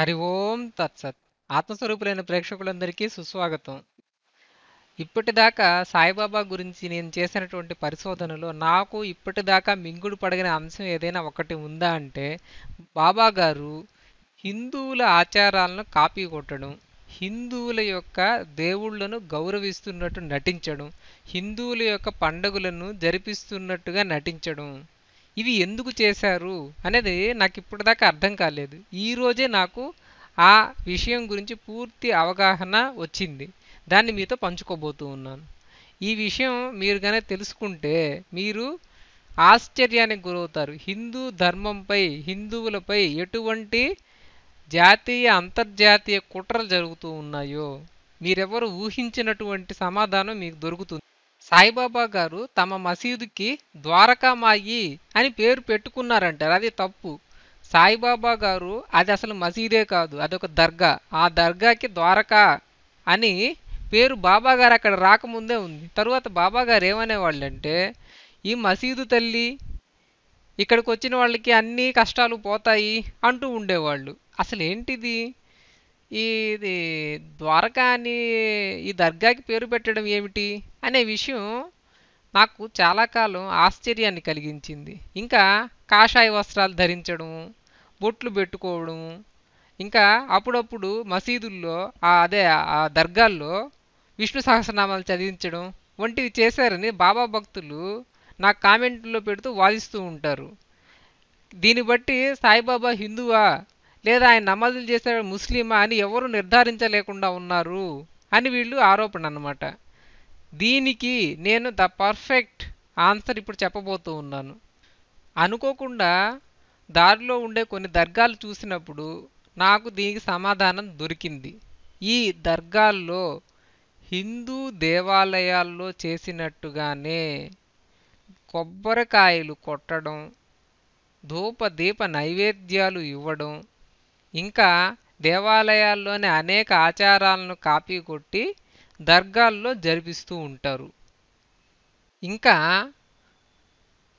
హరి ఓం తత్సత్ ఆత్మస్వరూపులైన ప్రేక్షకులందరికీ సుస్వాగతం ఇప్పటిదాకా సాయిబాబా గురించి నేను చేసినటువంటి పరిశోధనలో నాకు ఇప్పటిదాకా మింగుడు పడగిన అంశం ఏదైనా ఒకటి ఉందా అంటే బాబా గారు హిందువుల ఆచారాలను కాపీ కొట్టడం హిందువుల యొక్క దేవుళ్లను గౌరవిస్తున్నట్టు నటించడం హిందువుల యొక్క పండుగలను జరిపిస్తున్నట్టుగా నటించడం ఇవి ఎందుకు చేశారు అనేది నాకు ఇప్పటిదాకా అర్థం కాలేదు ఈరోజే నాకు ఆ విషయం గురించి పూర్తి అవగాహన వచ్చింది దాన్ని మీతో పంచుకోబోతూ ఉన్నాను ఈ విషయం మీరు కనుక తెలుసుకుంటే మీరు ఆశ్చర్యానికి గురవుతారు హిందూ ధర్మంపై హిందువులపై ఎటువంటి జాతీయ అంతర్జాతీయ కుట్రలు జరుగుతూ ఉన్నాయో మీరెవరు ఊహించినటువంటి సమాధానం మీకు దొరుకుతుంది సాయిబాబా గారు తమ మసీదుకి ద్వారకామాయి అని పేరు పెట్టుకున్నారంటారు అది తప్పు సాయిబాబా గారు అది అసలు మసీదే కాదు అదొక దర్గా ఆ దర్గాకి ద్వారకా అని పేరు బాబా గారు అక్కడ రాకముందే ఉంది తరువాత బాబా గారు ఏమనేవాళ్ళంటే ఈ మసీదు తల్లి ఇక్కడికి వచ్చిన వాళ్ళకి అన్ని కష్టాలు పోతాయి అంటూ ఉండేవాళ్ళు అసలు ఏంటిది ఇది ద్వారకా అని ఈ దర్గాకి పేరు పెట్టడం ఏమిటి అనే విషయం నాకు చాలా కాలం ఆశ్చర్యాన్ని కలిగించింది ఇంకా కాషాయ వస్త్రాలు ధరించడం బొట్లు పెట్టుకోవడం ఇంకా అప్పుడప్పుడు మసీదుల్లో అదే ఆ దర్గాల్లో విష్ణు సహస్రనామాలు చదివించడం వంటివి చేశారని బాబా భక్తులు నా కామెంట్లో పెడుతూ వాదిస్తూ ఉంటారు దీన్ని బట్టి సాయిబాబా హిందువా లేదా ఆయన నమాజులు చేసే ముస్లిమా అని ఎవరు నిర్ధారించలేకుండా ఉన్నారు అని వీళ్ళు ఆరోపణ అన్నమాట దీనికి నేను ద పర్ఫెక్ట్ ఆన్సర్ ఇప్పుడు చెప్పబోతూ ఉన్నాను అనుకోకుండా దారిలో ఉండే కొన్ని దర్గాలు చూసినప్పుడు నాకు దీనికి సమాధానం దొరికింది ఈ దర్గాల్లో హిందూ దేవాలయాల్లో చేసినట్టుగానే కొబ్బరికాయలు కొట్టడం ధూపదీప నైవేద్యాలు ఇవ్వడం ఇంకా దేవాలయాల్లోని అనేక ఆచారాలను కాపీ కొట్టి దర్గాల్లో జరిపిస్తూ ఉంటారు ఇంకా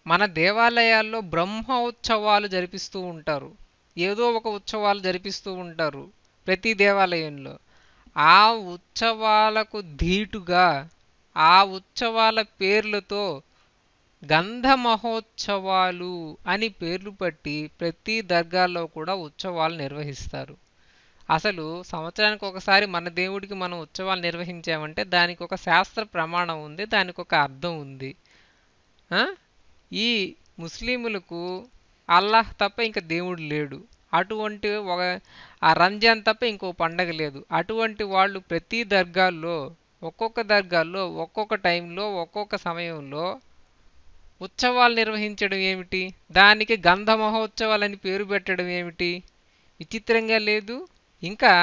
మన దేవాలయాల్లో బ్రహ్మోత్సవాలు జరిపిస్తూ ఉంటారు ఏదో ఒక ఉత్సవాలు జరిపిస్తూ ఉంటారు ప్రతి దేవాలయంలో ఆ ఉత్సవాలకు ధీటుగా ఆ ఉత్సవాల పేర్లతో గంధ మహోత్సవాలు అని పేర్లు పట్టి ప్రతి దర్గాల్లో కూడా ఉత్సవాలు నిర్వహిస్తారు అసలు సంవత్సరానికి ఒకసారి మన దేవుడికి మనం ఉత్సవాలు నిర్వహించామంటే దానికి ఒక శాస్త్ర ప్రమాణం ఉంది దానికి ఒక అర్థం ఉంది ఈ ముస్లిములకు అల్లాహ్ తప్ప ఇంకా దేవుడు లేడు అటువంటి ఒక ఆ రంజాన్ తప్ప ఇంకో పండగ లేదు అటువంటి వాళ్ళు ప్రతి దర్గాల్లో ఒక్కొక్క దర్గాల్లో ఒక్కొక్క టైంలో ఒక్కొక్క సమయంలో ఉత్సవాలు నిర్వహించడం ఏమిటి దానికి గంధ మహోత్సవాలని పేరు పెట్టడం ఏమిటి విచిత్రంగా లేదు ఇంకా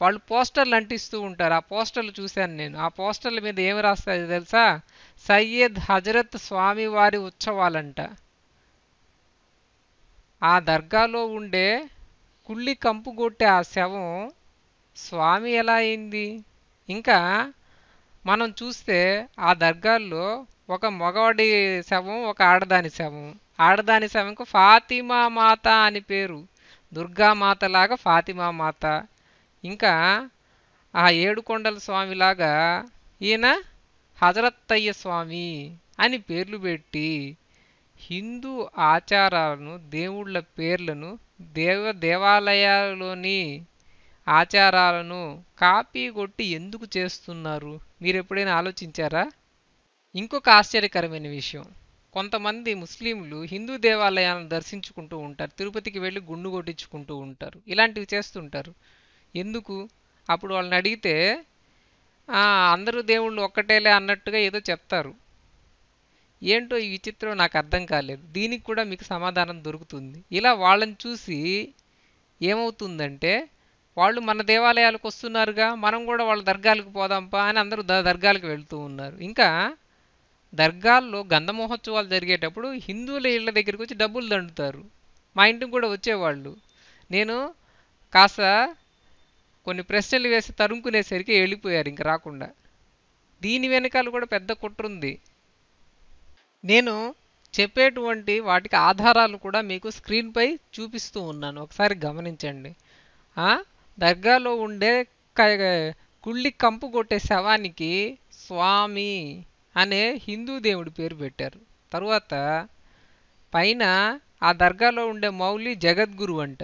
వాళ్ళు పోస్టర్లు అంటిస్తూ ఉంటారు ఆ పోస్టర్లు చూశాను నేను ఆ పోస్టర్ల మీద ఏమి రాస్తాయో తెలుసా సయ్యద్ హజరత్ స్వామివారి ఉత్సవాలంట ఆ దర్గాలో ఉండే కుళ్ళి కంపు కొట్టే ఆ శవం స్వామి ఎలా అయింది ఇంకా మనం చూస్తే ఆ దర్గాల్లో ఒక మగవాడి శవం ఒక ఆడదాని శవం ఆడదాని శవంకు ఫాతిమా మాత అని పేరు దుర్గామాతలాగా ఫాతిమా మాత ఇంకా ఆ ఏడుకొండల స్వామిలాగా ఈయన హజరత్తయ్య స్వామి అని పేర్లు పెట్టి హిందూ ఆచారాలను దేవుళ్ళ పేర్లను దేవ దేవాలయాలలోని ఆచారాలను కాపీ కొట్టి ఎందుకు చేస్తున్నారు మీరు ఎప్పుడైనా ఆలోచించారా ఇంకొక ఆశ్చర్యకరమైన విషయం కొంతమంది ముస్లింలు హిందూ దేవాలయాలను దర్శించుకుంటూ ఉంటారు తిరుపతికి వెళ్ళి గుండు కొట్టించుకుంటూ ఉంటారు ఇలాంటివి చేస్తుంటారు ఎందుకు అప్పుడు వాళ్ళని అడిగితే అందరూ దేవుళ్ళు ఒక్కటేలే అన్నట్టుగా ఏదో చెప్తారు ఏంటో ఈ విచిత్రం నాకు అర్థం కాలేదు దీనికి కూడా మీకు సమాధానం దొరుకుతుంది ఇలా వాళ్ళని చూసి ఏమవుతుందంటే వాళ్ళు మన దేవాలయాలకు వస్తున్నారుగా మనం కూడా వాళ్ళ దర్గాలకు పోదాంపా అని అందరూ దర్గాలకు వెళ్తూ ఉన్నారు ఇంకా దర్గాల్లో గంధ మహోత్సవాలు జరిగేటప్పుడు హిందువుల ఇళ్ళ దగ్గరికి వచ్చి డబ్బులు దండుతారు మా ఇంటికి కూడా వచ్చేవాళ్ళు నేను కాస్త కొన్ని ప్రశ్నలు వేసి తరుముకునేసరికి వెళ్ళిపోయారు ఇంక రాకుండా దీని వెనకాల కూడా పెద్ద కుట్ర ఉంది నేను చెప్పేటువంటి వాటికి ఆధారాలు కూడా మీకు స్క్రీన్పై చూపిస్తూ ఉన్నాను ఒకసారి గమనించండి దర్గాలో ఉండే కుళ్ళి కంపు కొట్టే శవానికి స్వామి అనే హిందూ దేవుడి పేరు పెట్టారు తర్వాత పైన ఆ దర్గాలో ఉండే మౌలి జగద్గురు అంట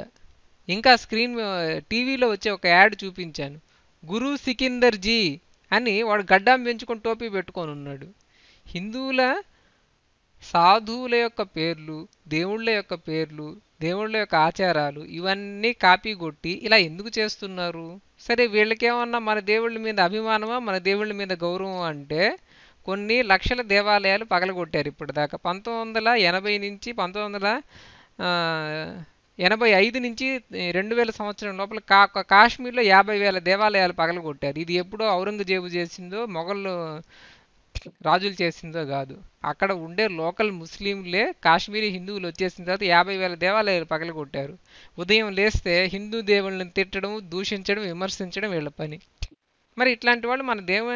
ఇంకా స్క్రీన్ టీవీలో వచ్చే ఒక యాడ్ చూపించాను గురు సికిందర్ జీ అని వాడు గడ్డం పెంచుకొని టోపీ పెట్టుకొని ఉన్నాడు హిందువుల సాధువుల యొక్క పేర్లు దేవుళ్ళ యొక్క పేర్లు దేవుళ్ళ యొక్క ఆచారాలు ఇవన్నీ కాపీ కొట్టి ఇలా ఎందుకు చేస్తున్నారు సరే వీళ్ళకేమన్నా మన దేవుళ్ళ మీద అభిమానమా మన దేవుళ్ళ మీద గౌరవం అంటే కొన్ని లక్షల దేవాలయాలు పగలగొట్టారు ఇప్పుడు దాకా పంతొమ్మిది వందల ఎనభై నుంచి పంతొమ్మిది వందల ఎనభై ఐదు నుంచి రెండు వేల సంవత్సరం లోపల కా కాశ్మీర్లో యాభై వేల దేవాలయాలు పగలగొట్టారు ఇది ఎప్పుడో ఔరంగజేబు చేసిందో మొఘళ్ళు రాజులు చేసిందో కాదు అక్కడ ఉండే లోకల్ ముస్లింలే కాశ్మీరీ హిందువులు వచ్చేసిన తర్వాత యాభై వేల దేవాలయాలు పగలగొట్టారు ఉదయం లేస్తే హిందూ దేవుళ్ళని తిట్టడం దూషించడం విమర్శించడం వీళ్ళ పని మరి ఇట్లాంటి వాళ్ళు మన దేవు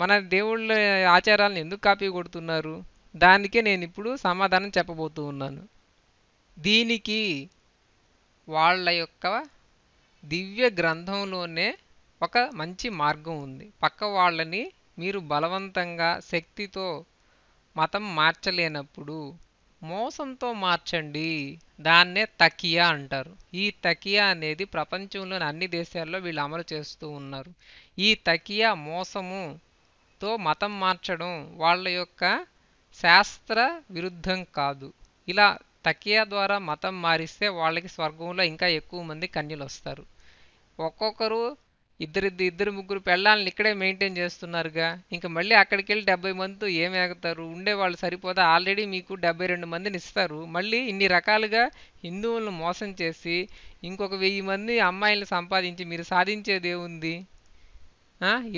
మన దేవుళ్ళ ఆచారాలను ఎందుకు కాపీ కొడుతున్నారు దానికే నేను ఇప్పుడు సమాధానం చెప్పబోతూ ఉన్నాను దీనికి వాళ్ళ యొక్క దివ్య గ్రంథంలోనే ఒక మంచి మార్గం ఉంది పక్క వాళ్ళని మీరు బలవంతంగా శక్తితో మతం మార్చలేనప్పుడు మోసంతో మార్చండి దాన్నే తకియా అంటారు ఈ తకియా అనేది ప్రపంచంలోని అన్ని దేశాల్లో వీళ్ళు అమలు చేస్తూ ఉన్నారు ఈ తకియా మోసముతో మతం మార్చడం వాళ్ళ యొక్క శాస్త్ర విరుద్ధం కాదు ఇలా తకియా ద్వారా మతం మారిస్తే వాళ్ళకి స్వర్గంలో ఇంకా ఎక్కువ మంది కన్యలు వస్తారు ఒక్కొక్కరు ఇద్దరిద్దరు ఇద్దరు ముగ్గురు పెళ్ళాలని ఇక్కడే మెయింటైన్ చేస్తున్నారుగా ఇంకా మళ్ళీ అక్కడికి వెళ్ళి డెబ్బై మందితో ఏం ఎగుతారు ఉండేవాళ్ళు సరిపోతే ఆల్రెడీ మీకు డెబ్బై రెండు మందిని ఇస్తారు మళ్ళీ ఇన్ని రకాలుగా హిందువులను మోసం చేసి ఇంకొక వెయ్యి మంది అమ్మాయిలను సంపాదించి మీరు సాధించేది ఏముంది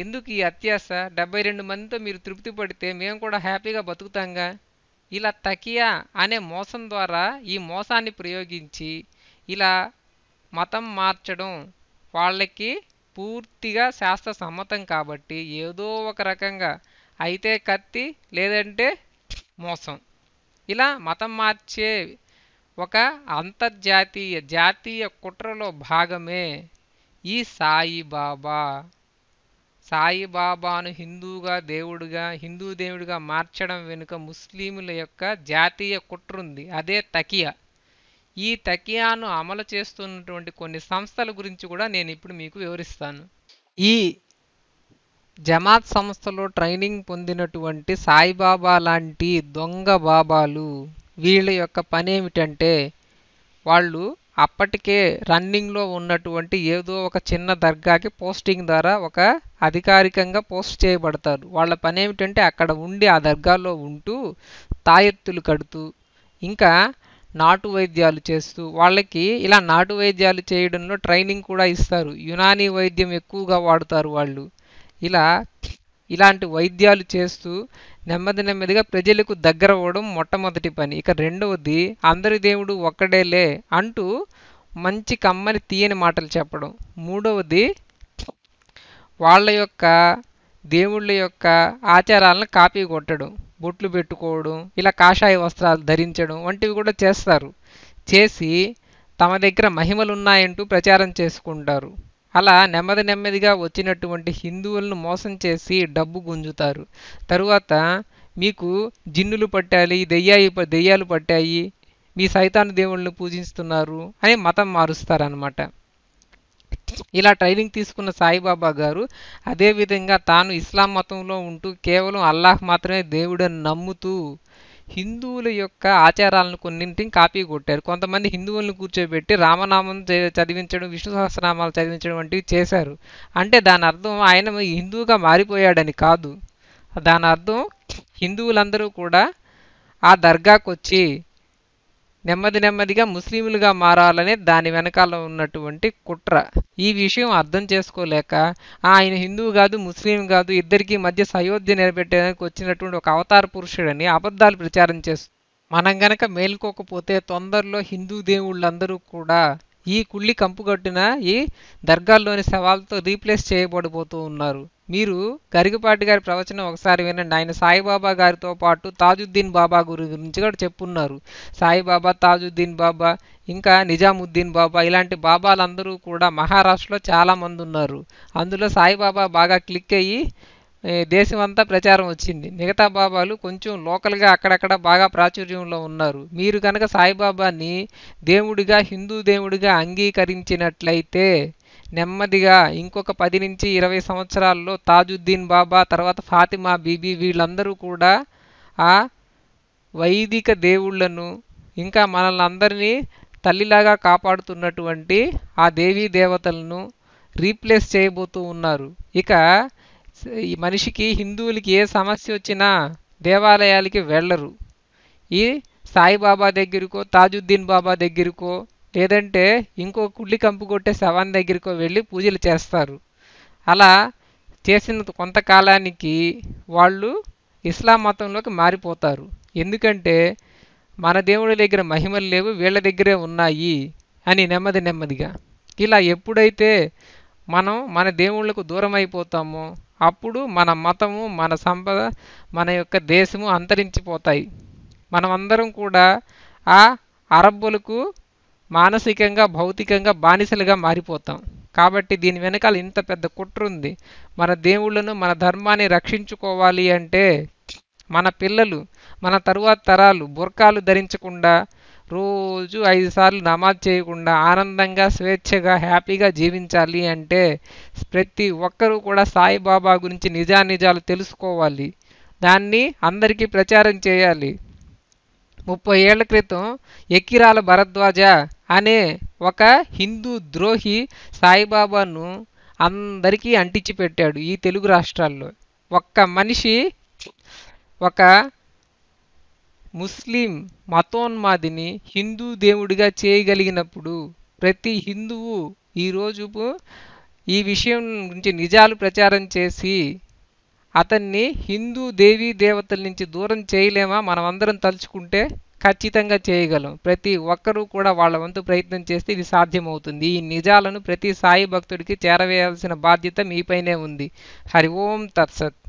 ఎందుకు ఈ అత్యాస డెబ్బై రెండు మందితో మీరు తృప్తి పడితే మేము కూడా హ్యాపీగా బతుకుతాంగా ఇలా తకియా అనే మోసం ద్వారా ఈ మోసాన్ని ప్రయోగించి ఇలా మతం మార్చడం వాళ్ళకి పూర్తిగా శాస్త్ర సమ్మతం కాబట్టి ఏదో ఒక రకంగా అయితే కత్తి లేదంటే మోసం ఇలా మతం మార్చే ఒక అంతర్జాతీయ జాతీయ కుట్రలో భాగమే ఈ సాయిబాబా సాయిబాబాను హిందూగా దేవుడిగా హిందూ దేవుడిగా మార్చడం వెనుక ముస్లింల యొక్క జాతీయ కుట్ర ఉంది అదే తకియా ఈ తకియాను అమలు చేస్తున్నటువంటి కొన్ని సంస్థల గురించి కూడా నేను ఇప్పుడు మీకు వివరిస్తాను ఈ జమాత్ సంస్థలో ట్రైనింగ్ పొందినటువంటి సాయిబాబా లాంటి దొంగ బాబాలు వీళ్ళ యొక్క పని ఏమిటంటే వాళ్ళు అప్పటికే రన్నింగ్లో ఉన్నటువంటి ఏదో ఒక చిన్న దర్గాకి పోస్టింగ్ ద్వారా ఒక అధికారికంగా పోస్ట్ చేయబడతారు వాళ్ళ పని ఏమిటంటే అక్కడ ఉండి ఆ దర్గాలో ఉంటూ తాయెత్తులు కడుతూ ఇంకా నాటు వైద్యాలు చేస్తూ వాళ్ళకి ఇలా నాటు వైద్యాలు చేయడంలో ట్రైనింగ్ కూడా ఇస్తారు యునానీ వైద్యం ఎక్కువగా వాడుతారు వాళ్ళు ఇలా ఇలాంటి వైద్యాలు చేస్తూ నెమ్మది నెమ్మదిగా ప్రజలకు దగ్గర అవ్వడం మొట్టమొదటి పని ఇక రెండవది అందరి దేవుడు ఒక్కడేలే అంటూ మంచి కమ్మని తీయని మాటలు చెప్పడం మూడవది వాళ్ళ యొక్క దేవుళ్ళ యొక్క ఆచారాలను కాపీ కొట్టడం బొట్లు పెట్టుకోవడం ఇలా కాషాయ వస్త్రాలు ధరించడం వంటివి కూడా చేస్తారు చేసి తమ దగ్గర మహిమలు ఉన్నాయంటూ ప్రచారం చేసుకుంటారు అలా నెమ్మది నెమ్మదిగా వచ్చినటువంటి హిందువులను మోసం చేసి డబ్బు గుంజుతారు తరువాత మీకు జిన్నులు పట్టాలి దెయ్యాయి దెయ్యాలు పట్టాయి మీ సైతాను దేవుళ్ళని పూజిస్తున్నారు అని మతం మారుస్తారనమాట ఇలా ట్రైనింగ్ తీసుకున్న సాయిబాబా గారు అదేవిధంగా తాను ఇస్లాం మతంలో ఉంటూ కేవలం అల్లాహ్ మాత్రమే దేవుడని నమ్ముతూ హిందువుల యొక్క ఆచారాలను కొన్నింటిని కాపీ కొట్టారు కొంతమంది హిందువులను కూర్చోబెట్టి రామనామం చదివించడం విష్ణు సహస్రనామాలు చదివించడం వంటివి చేశారు అంటే దాని అర్థం ఆయన హిందువుగా మారిపోయాడని కాదు దాని అర్థం హిందువులందరూ కూడా ఆ దర్గాకు వచ్చి నెమ్మది నెమ్మదిగా ముస్లింలుగా మారాలనే దాని వెనకాల ఉన్నటువంటి కుట్ర ఈ విషయం అర్థం చేసుకోలేక ఆయన హిందువు కాదు ముస్లిం కాదు ఇద్దరికీ మధ్య సయోధ్య నిలబెట్టడానికి వచ్చినటువంటి ఒక అవతార పురుషుడని అబద్ధాలు ప్రచారం చేస్తూ మనం గనక మేల్కోకపోతే తొందరలో హిందూ దేవుళ్ళందరూ కూడా ఈ కుళ్ళి కంపుగట్టిన ఈ దర్గాల్లోని సవాళ్ళతో రీప్లేస్ చేయబడిపోతూ ఉన్నారు మీరు కరిగిపాటి గారి ప్రవచనం ఒకసారి వినండి ఆయన సాయిబాబా గారితో పాటు తాజుద్దీన్ బాబా గురి గురించి కూడా చెప్పున్నారు సాయిబాబా తాజుద్దీన్ బాబా ఇంకా నిజాముద్దీన్ బాబా ఇలాంటి బాబాలందరూ కూడా మహారాష్ట్రలో చాలామంది ఉన్నారు అందులో సాయిబాబా బాగా క్లిక్ అయ్యి దేశమంతా ప్రచారం వచ్చింది మిగతా బాబాలు కొంచెం లోకల్గా అక్కడక్కడ బాగా ప్రాచుర్యంలో ఉన్నారు మీరు కనుక సాయిబాబాని దేవుడిగా హిందూ దేవుడిగా అంగీకరించినట్లయితే నెమ్మదిగా ఇంకొక పది నుంచి ఇరవై సంవత్సరాల్లో తాజుద్దీన్ బాబా తర్వాత ఫాతిమా బీబీ వీళ్ళందరూ కూడా ఆ వైదిక దేవుళ్లను ఇంకా మనల్ని అందరినీ తల్లిలాగా కాపాడుతున్నటువంటి ఆ దేవీ దేవతలను రీప్లేస్ చేయబోతూ ఉన్నారు ఇక ఈ మనిషికి హిందువులకి ఏ సమస్య వచ్చినా దేవాలయాలకి వెళ్ళరు ఈ సాయిబాబా దగ్గరకో తాజుద్దీన్ బాబా దగ్గరకో లేదంటే ఇంకో కుళ్ళి కంపు కొట్టే శవాన్ దగ్గరికి వెళ్ళి పూజలు చేస్తారు అలా చేసిన కొంతకాలానికి వాళ్ళు ఇస్లాం మతంలోకి మారిపోతారు ఎందుకంటే మన దేవుడి దగ్గర మహిమలు లేవు వీళ్ళ దగ్గరే ఉన్నాయి అని నెమ్మది నెమ్మదిగా ఇలా ఎప్పుడైతే మనం మన దేవుళ్ళకు దూరం అయిపోతామో అప్పుడు మన మతము మన సంపద మన యొక్క దేశము అంతరించిపోతాయి మనమందరం కూడా ఆ అరబ్బులకు మానసికంగా భౌతికంగా బానిసలుగా మారిపోతాం కాబట్టి దీని వెనకాల ఇంత పెద్ద కుట్ర ఉంది మన దేవుళ్ళను మన ధర్మాన్ని రక్షించుకోవాలి అంటే మన పిల్లలు మన తరువాత తరాలు బుర్కాలు ధరించకుండా రోజు ఐదు సార్లు నమాజ్ చేయకుండా ఆనందంగా స్వేచ్ఛగా హ్యాపీగా జీవించాలి అంటే ప్రతి ఒక్కరూ కూడా సాయిబాబా గురించి నిజానిజాలు తెలుసుకోవాలి దాన్ని అందరికీ ప్రచారం చేయాలి ముప్పై ఏళ్ల క్రితం ఎకిరాల భరద్వాజ అనే ఒక హిందూ ద్రోహి సాయిబాబాను అందరికీ అంటించి పెట్టాడు ఈ తెలుగు రాష్ట్రాల్లో ఒక్క మనిషి ఒక ముస్లిం మతోన్మాదిని హిందూ దేవుడిగా చేయగలిగినప్పుడు ప్రతి హిందువు ఈరోజు ఈ విషయం గురించి నిజాలు ప్రచారం చేసి అతన్ని హిందూ దేవీ దేవతల నుంచి దూరం చేయలేమా మనం అందరం తలుచుకుంటే ఖచ్చితంగా చేయగలం ప్రతి ఒక్కరూ కూడా వాళ్ళ వంతు ప్రయత్నం చేస్తే ఇది సాధ్యమవుతుంది ఈ నిజాలను ప్రతి సాయి భక్తుడికి చేరవేయాల్సిన బాధ్యత మీపైనే ఉంది హరి ఓం తత్సత్